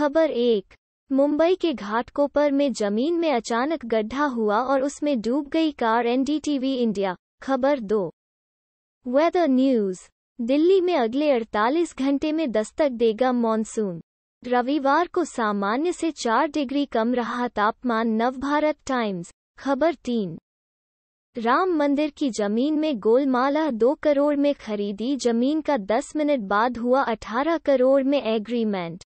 खबर एक मुंबई के घाटकोपर में जमीन में अचानक गड्ढा हुआ और उसमें डूब गई कार एनडीटीवी इंडिया खबर दो वेदर न्यूज दिल्ली में अगले 48 घंटे में दस्तक देगा मॉनसून रविवार को सामान्य से चार डिग्री कम रहा तापमान नवभारत टाइम्स खबर तीन राम मंदिर की जमीन में गोलमाला दो करोड़ में खरीदी जमीन का दस मिनट बाद हुआ अठारह करोड़ में एग्रीमेंट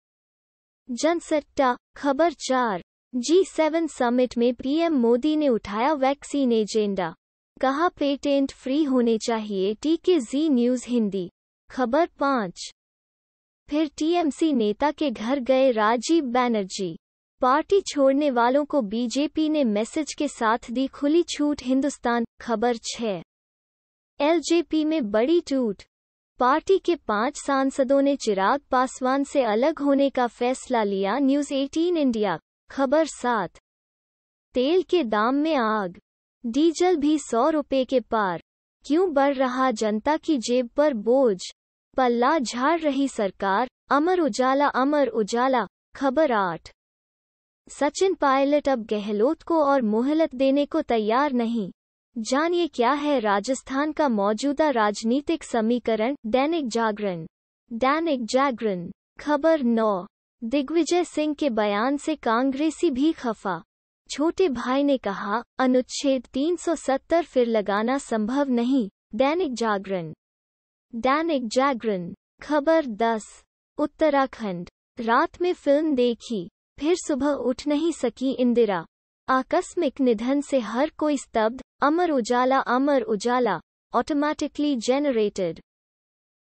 जनसट्टा खबर चार जी सेवन समिट में पीएम मोदी ने उठाया वैक्सीन एजेंडा कहा पेटेंट फ्री होने चाहिए टीके जी न्यूज हिंदी खबर पाँच फिर टीएमसी नेता के घर गए राजीव बैनर्जी पार्टी छोड़ने वालों को बीजेपी ने मैसेज के साथ दी खुली छूट हिंदुस्तान खबर छः एलजेपी में बड़ी टूट पार्टी के पांच सांसदों ने चिराग पासवान से अलग होने का फैसला लिया न्यूज 18 इंडिया खबर सात तेल के दाम में आग डीजल भी सौ रुपए के पार क्यों बढ़ रहा जनता की जेब पर बोझ पल्ला झाड़ रही सरकार अमर उजाला अमर उजाला खबर आठ सचिन पायलट अब गहलोत को और मोहलत देने को तैयार नहीं जानिए क्या है राजस्थान का मौजूदा राजनीतिक समीकरण दैनिक जागरण दैनिक जागरण खबर नौ दिग्विजय सिंह के बयान से कांग्रेसी भी खफा छोटे भाई ने कहा अनुच्छेद 370 फिर लगाना संभव नहीं दैनिक जागरण दैनिक जागरण खबर 10 उत्तराखंड रात में फिल्म देखी फिर सुबह उठ नहीं सकी इंदिरा आकस्मिक निधन से हर कोई स्तब्ध अमर उजाला अमर उजाला ऑटोमैटिकली जेनरेटेड